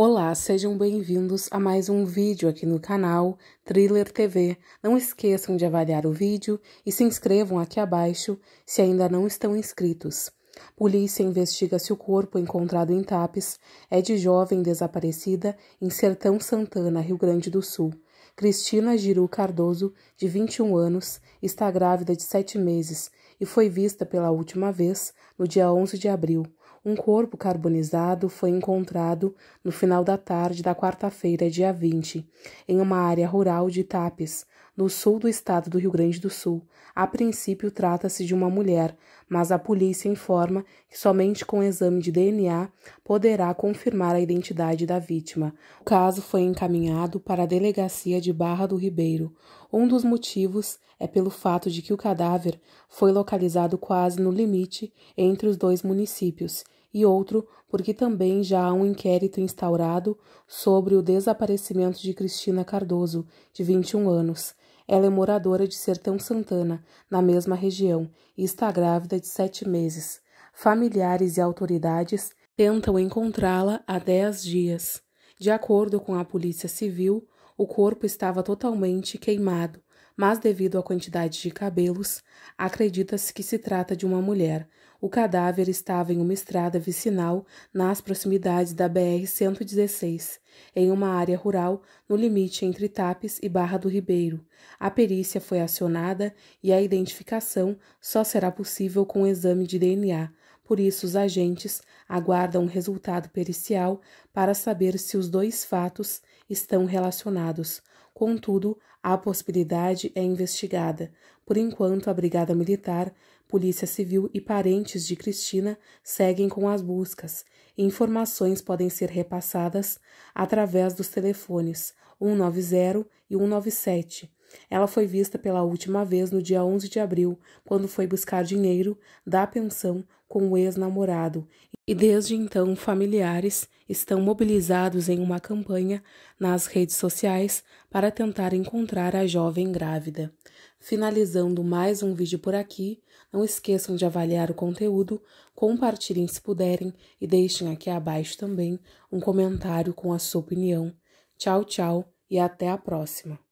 Olá, sejam bem-vindos a mais um vídeo aqui no canal Thriller TV. Não esqueçam de avaliar o vídeo e se inscrevam aqui abaixo se ainda não estão inscritos. Polícia investiga se o corpo encontrado em Tapes é de jovem desaparecida em Sertão Santana, Rio Grande do Sul. Cristina Giru Cardoso, de 21 anos, está grávida de sete meses e foi vista pela última vez no dia 11 de abril. Um corpo carbonizado foi encontrado no final da tarde da quarta-feira, dia 20, em uma área rural de Tapes, no sul do estado do Rio Grande do Sul. A princípio trata-se de uma mulher, mas a polícia informa que somente com exame de DNA poderá confirmar a identidade da vítima. O caso foi encaminhado para a delegacia de Barra do Ribeiro. Um dos motivos é pelo fato de que o cadáver foi localizado quase no limite entre os dois municípios e outro porque também já há um inquérito instaurado sobre o desaparecimento de Cristina Cardoso, de 21 anos. Ela é moradora de Sertão Santana, na mesma região, e está grávida de sete meses. Familiares e autoridades tentam encontrá-la há dez dias. De acordo com a Polícia Civil, o corpo estava totalmente queimado mas devido à quantidade de cabelos, acredita-se que se trata de uma mulher. O cadáver estava em uma estrada vicinal nas proximidades da BR-116, em uma área rural no limite entre Tapes e Barra do Ribeiro. A perícia foi acionada e a identificação só será possível com o exame de DNA. Por isso, os agentes aguardam o um resultado pericial para saber se os dois fatos estão relacionados. Contudo, a possibilidade é investigada. Por enquanto, a Brigada Militar, Polícia Civil e parentes de Cristina seguem com as buscas. Informações podem ser repassadas através dos telefones 190 e 197 ela foi vista pela última vez no dia 11 de abril, quando foi buscar dinheiro da pensão com o ex-namorado, e desde então familiares estão mobilizados em uma campanha nas redes sociais para tentar encontrar a jovem grávida. Finalizando mais um vídeo por aqui, não esqueçam de avaliar o conteúdo, compartilhem se puderem e deixem aqui abaixo também um comentário com a sua opinião. Tchau, tchau e até a próxima!